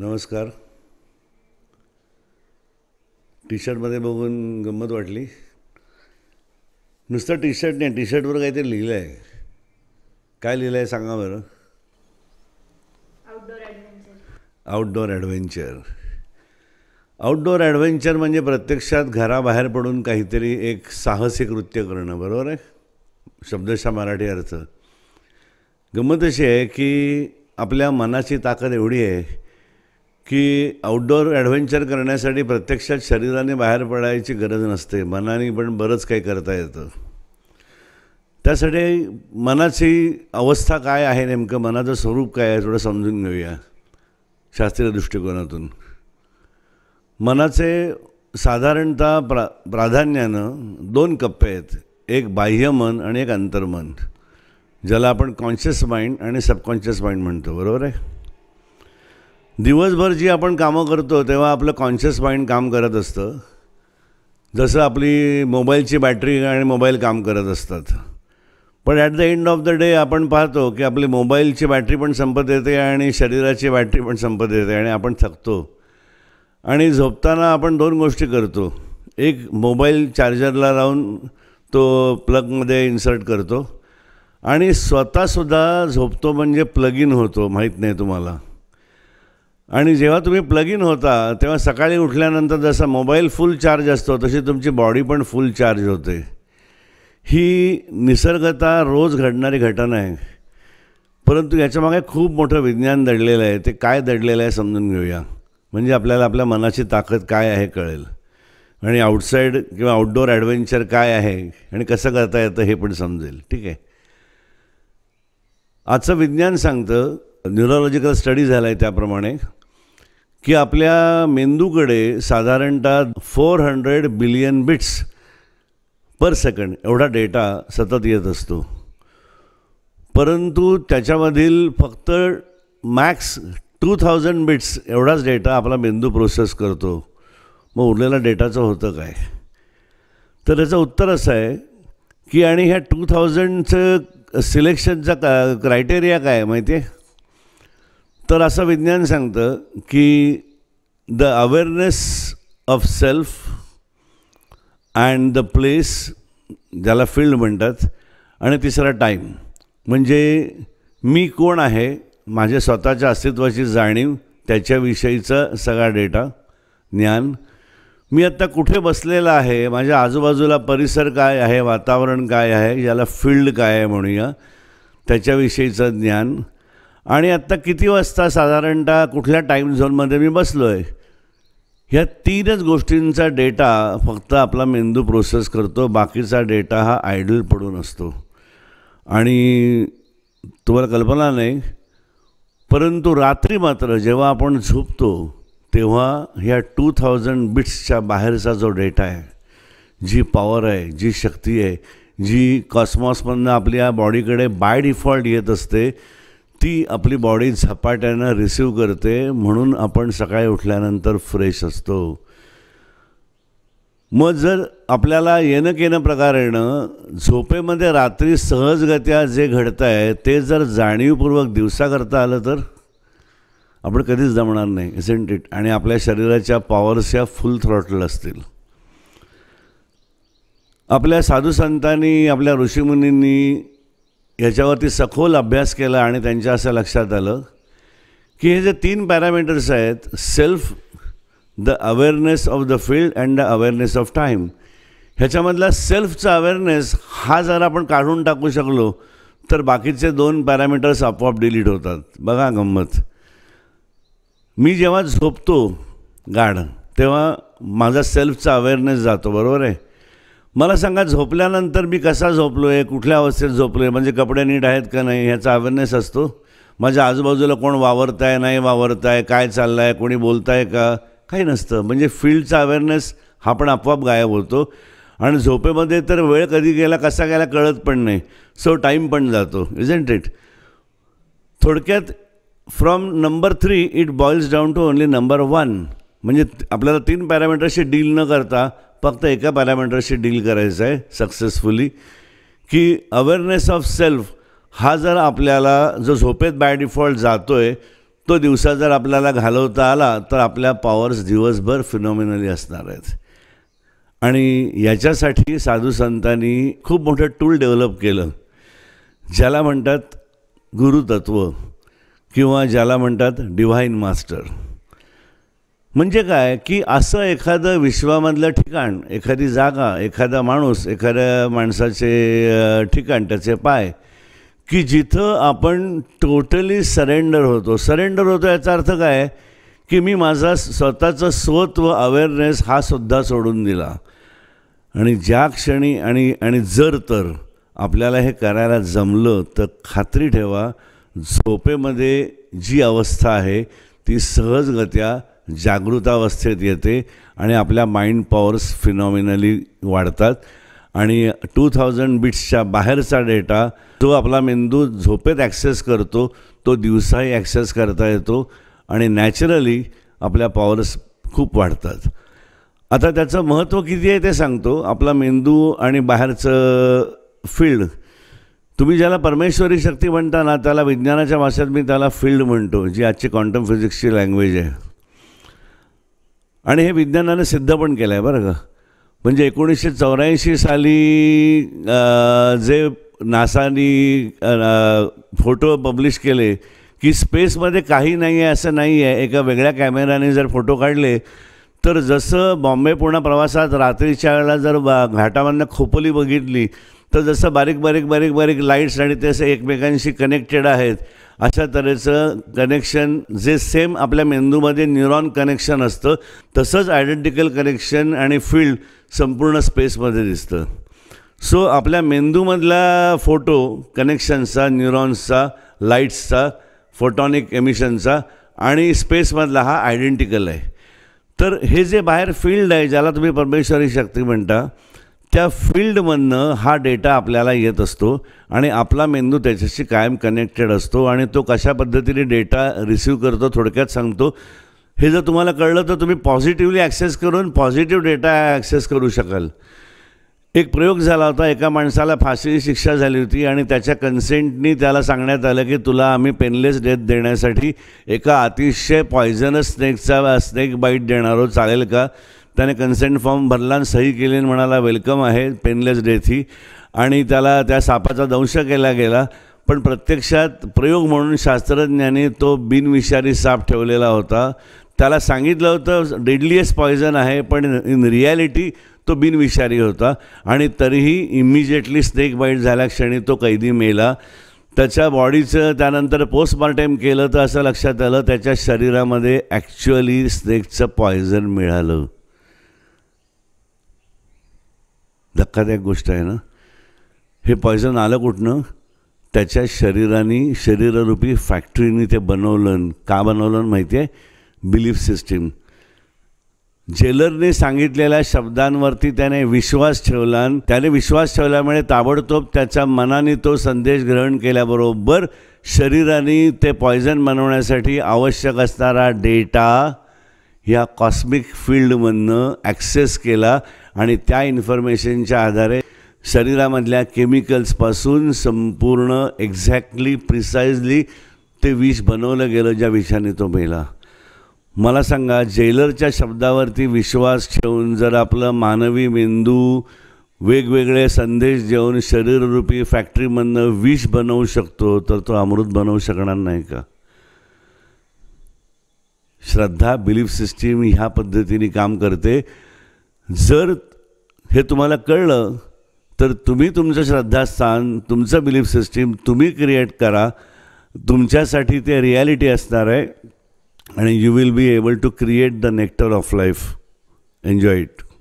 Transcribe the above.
नमस्कार टी शर्टमध्ये बघून गंमत वाटली नुसतं टी शर्ट नाही टी शर्टवर काहीतरी लिहिलं आहे काय लिहिलं आहे सांगा बरं आउटडोअर ॲडव्हेंचर आउटडोअर ॲडव्हेंचर म्हणजे प्रत्यक्षात घराबाहेर पडून काहीतरी एक साहसी कृत्य करणं बरोबर आहे शब्दशा मराठी अर्थ गंमत अशी आहे की आपल्या मनाची ताकद एवढी आहे की आउटडोअर ॲडव्हेंचर करण्यासाठी प्रत्यक्षात शरीराने बाहेर पडायची गरज नसते मनाने पण बरंच काही करता येतं त्यासाठी मनाची अवस्था काय आहे नेमकं मनाचं स्वरूप काय आहे थोडं समजून घेऊया शास्त्रीय दृष्टिकोनातून मनाचे साधारणतः प्रा प्राधान्यानं दोन कप्पे आहेत एक बाह्य मन आणि एक अंतर्मन ज्याला आपण कॉन्शियस माइंड आणि सबकॉन्शियस माइंड म्हणतो बरोबर आहे दिवसभर जी आपण कामं करतो तेव्हा आपलं कॉन्शियस माइंड काम करत असतं जसं आपली मोबाईलची बॅटरी आणि मोबाईल काम करत असतात पण at the end of the day आपण पाहतो की आपली मोबाईलची बॅटरी पण संपत येते आणि शरीराची बॅटरी पण संपत येते आणि आपण थकतो आणि झोपताना आपण दोन गोष्टी करतो एक मोबाईल चार्जरला लावून तो प्लगमध्ये इन्सर्ट करतो आणि स्वतःसुद्धा झोपतो म्हणजे प्लग इन होतो माहीत नाही तुम्हाला आणि जेव्हा तुम्ही प्लग इन होता तेव्हा सकाळी उठल्यानंतर जसा मोबाईल फुल चार्ज असतो तशी तुमची बॉडी पण फुल चार्ज होते ही निसर्गता रोज घडणारी घटना आहे परंतु याच्यामागे खूप मोठं विज्ञान दडलेलं आहे ते काय दडलेलं आहे समजून घेऊया म्हणजे आपल्याला आपल्या मनाची ताकद काय आहे कळेल आणि आउटसाईड किंवा आउटडोअर ॲडव्हेंचर काय आहे आणि कसं करता येतं हे पण समजेल ठीक आहे आजचं विज्ञान सांगतं न्यूरोलॉजिकल स्टडी झाला आहे त्याप्रमाणे की आपल्या मेंदूकडे साधारणतः four hundred billion bits per second एवढा डेटा सतत येत असतो परंतु त्याच्यामधील फक्त मॅक्स टू थाउजंड बिट्स एवढाच डेटा आपला मेंदू प्रोसेस करतो मग उरलेला डेटाचं होतं काय तर त्याचं उत्तर असं आहे की आणि ह्या टू थाउजंडचं सिलेक्शनचा का क्रायटेरिया काय माहिती आहे तर असं विज्ञान सांगतं की the awareness of self and the place ज्याला फील्ड म्हणतात आणि तिसरा टाईम म्हणजे मी कोण आहे माझ्या स्वतःच्या अस्तित्वाची जाणीव त्याच्याविषयीचा सगळा डेटा ज्ञान मी आत्ता कुठे बसलेला आहे माझ्या आजूबाजूला परिसर काय आहे वातावरण काय आहे याला फील्ड काय आहे म्हणूया त्याच्याविषयीचं ज्ञान आणि आत्ता किती वाजता साधारणतः कुठल्या टाईम झोनमध्ये मी बसलो आहे ह्या तीनच गोष्टींचा डेटा फक्त आपला मेंदू प्रोसेस करतो बाकीचा डेटा हा आयडल पडून असतो आणि तुम्हाला कल्पना नाही परंतु रात्री मात्र जेव्हा आपण झोपतो तेव्हा ह्या टू थाउजंड बिट्सच्या बाहेरचा जो डेटा आहे जी पॉवर आहे जी शक्ती आहे जी कॉस्मॉसमधनं आपल्या बॉडीकडे बाय डिफॉल्ट येत असते ती आपली बॉडी झपाट्यानं रिसीव करते म्हणून आपण सकाळी उठल्यानंतर फ्रेश असतो मग जर आपल्याला येणं केनं प्रकार येणं झोपेमध्ये रात्री सहजगत्या जे घडत आहे ते जर जाणीवपूर्वक दिवसा करता आलं तर आपण कधीच जमणार नाही इसेंट इट आणि आपल्या शरीराच्या पॉवर्स या फुल थ्रॉटल असतील आपल्या साधू संतांनी आपल्या ऋषीमुनींनी याच्यावरती सखोल अभ्यास केला आणि त्यांच्या असं लक्षात आलं की हे जे तीन पॅरामीटर्स आहेत self the awareness of the field and the awareness of time ह्याच्यामधला सेल्फचा अवेअरनेस हा जर आपण काढून टाकू शकलो तर बाकीचे दोन पॅरामीटर्स आपोआप डिलीट होतात बघा गंमत मी जेव्हा झोपतो गाढ तेव्हा माझा सेल्फचा अवेअरनेस जातो बरोबर आहे मला सांगा झोपल्यानंतर मी कसा झोपलो आहे कुठल्या अवस्थेत झोपलो आहे म्हणजे कपडे नीट आहेत का नाही ह्याचा अवेअरनेस असतो माझ्या आजूबाजूला कोण वावरत आहे नाही वावरत आहे काय चाललं आहे कोणी बोलताय का काही नसतं म्हणजे फील्डचा अवेअरनेस हा पण आपोआप गायब होतो आणि झोपेमध्ये तर वेळ कधी गेला कसा गेला कळत पण नाही सो टाईम पण जातो इजंट इट थोडक्यात from number three it boils down to only number one म्हणजे आपल्याला तीन पॅरामीटर्सशी डील न करता फक्त एका पॅरामीटरशी डील करायचं आहे सक्सेसफुली की अवेअरनेस ऑफ सेल्फ हा जर आपल्याला जो झोपेत बाय डिफॉल्ट जातो आहे तो दिवसा जर आपल्याला घालवता आला तर आपल्या पॉवर्स दिवसभर फिनॉमिनली असणार आहेत आणि याच्यासाठी साधू संतांनी खूप मोठं टूल डेव्हलप केलं ज्याला म्हणतात गुरुतत्व किंवा ज्याला म्हणतात डिव्हाइन मास्टर म्हणजे काय की असं एखादं विश्वामधलं ठिकाण एखादी जागा एखादा माणूस एखाद्या माणसाचे ठिकाण त्याचे पाय की जिथं आपण टोटली सरेंडर होतो सरेंडर होतो याचा अर्थ काय की मी माझा स्वतःचं स्वत्व अवेअरनेस हा सुद्धा सोडून दिला आणि ज्या क्षणी आणि आणि जर तर आपल्याला हे करायला जमलं तर खात्री ठेवा झोपेमध्ये जी अवस्था आहे ती सहजगत्या जागृतावस्थेत येते आणि आपल्या माइंड पॉवर्स फिनॉमिनली वाढतात आणि टू थाउजंड बिट्सच्या बाहेरचा डेटा जो आपला मेंदू झोपेत ॲक्सेस करतो तो दिवसाही ॲक्सेस करता येतो आणि नॅचरली आपल्या पॉवर्स खूप वाढतात आता त्याचं महत्त्व किती आहे ते सांगतो आपला मेंदू आणि बाहेरचं फील्ड तुम्ही ज्याला परमेश्वरी शक्ती म्हणता ना त्याला विज्ञानाच्या भाषेत मी त्याला फील्ड म्हणतो जी आजची क्वांटम फिजिक्सची लँग्वेज आहे आणि हे विज्ञानाने सिद्ध पण केलं आहे बरं का म्हणजे एकोणीसशे चौऱ्याऐंशी साली जे नासानी फोटो पब्लिश केले की स्पेसमध्ये काही नाही आहे असं नाही आहे एका वेगळ्या कॅमेराने जर फोटो काढले तर जसं बॉम्बे पूर्ण प्रवासात रात्रीच्या वेळेला जर घाटामधनं खोपली बघितली तर जसं बारीक बारीक बारीक बारीक लाईट्स आणि ते एकमेकांशी कनेक्टेड आहेत अशा तऱ्हेचं कनेक्शन जे सेम आपल्या मेंदूमध्ये न्यूरॉन कनेक्शन असतं तसंच आयडेंटिकल कनेक्शन आणि फील्ड संपूर्ण स्पेसमध्ये दिसतं सो आपल्या मेंदूमधला फोटो कनेक्शनचा न्यूरॉन्सचा लाईट्सचा फोटॉनिक एमिशनचा आणि स्पेसमधला हा आयडेंटिकल आहे तर हे जे बाहेर फील्ड आहे ज्याला तुम्ही परमेश्वरी शक्ती म्हणता त्या फील्डमधनं हा डेटा आपल्याला येत असतो आणि आपला मेंदू त्याच्याशी कायम कनेक्टेड असतो आणि तो कशा पद्धतीने डेटा रिसीव करतो थोडक्यात सांगतो हे जर तुम्हाला कळलं तर तुम्ही पॉझिटिव्हली ॲक्सेस करून पॉझिटिव्ह डेटा ॲक्सेस करू शकाल एक प्रयोग झाला होता एका माणसाला फाशीची शिक्षा झाली होती आणि त्याच्या कन्सेंटनी त्याला सांगण्यात आलं की तुला आम्ही पेनलेस डेथ देण्यासाठी एका अतिशय पॉयझनस स्नेकचा स्नेक बाईट देणार आहोत चालेल का त्याने कन्सेंट फॉर्म भरला आणि सही केली आणि म्हणाला वेलकम आहे पेनलेस डेथी आणि त्याला त्या सापाचा दंश केला गेला पण प्रत्यक्षात प्रयोग म्हणून शास्त्रज्ञाने तो बिनविषारी साप ठेवलेला होता त्याला सांगितलं होतं डेडलीएस पॉयझन आहे पण इन रियालिटी तो बिनविषारी होता आणि तरीही इमिजिएटली स्नेक बाईट झाल्या क्षणी तो कैदी मेला त्याच्या बॉडीचं त्यानंतर पोस्टमॉर्टम केलं तर असं लक्षात आलं त्याच्या शरीरामध्ये ॲक्च्युअली स्नेकचं पॉयझन मिळालं धक्कादायक गोष्ट आहे ना हे पॉयझन आलं कुठनं त्याच्या शरीराने शरीररूपी फॅक्टरीने ते बनवलं का बनवलं माहिती आहे बिलीफ सिस्टीम जेलरने सांगितलेल्या शब्दांवरती त्याने विश्वास ठेवला त्याने विश्वास ठेवल्यामुळे ताबडतोब त्याच्या मनाने तो संदेश ग्रहण केल्याबरोबर शरीराने ते पॉयझन बनवण्यासाठी आवश्यक असणारा डेटा या कॉस्मिक फील्डमधनं ॲक्सेस केला आणि त्या इन्फॉर्मेशनच्या आधारे शरीरामधल्या केमिकल्सपासून संपूर्ण एक्झॅक्टली प्रिसाइजली ते विष बनवलं गेलं ज्या विषाने तो मेला मला सांगा जेलरच्या शब्दावरती विश्वास ठेवून जर आपलं मानवी मेंदू वेगवेगळे संदेश देऊन शरीररूपी फॅक्टरीमधनं विष बनवू शकतो तर तो अमृत बनवू शकणार नाही का श्रद्धा बिलीफ सिस्टीम ह्या पद्धतीने काम करते जर हे तुम्हाला कळलं तर तुम्ही तुमचं श्रद्धास्थान तुमचं बिलीफ सिस्टीम तुम्ही क्रिएट करा तुमच्यासाठी ते रियालिटी असणार आहे आणि you will be able to create the nectar of life enjoy it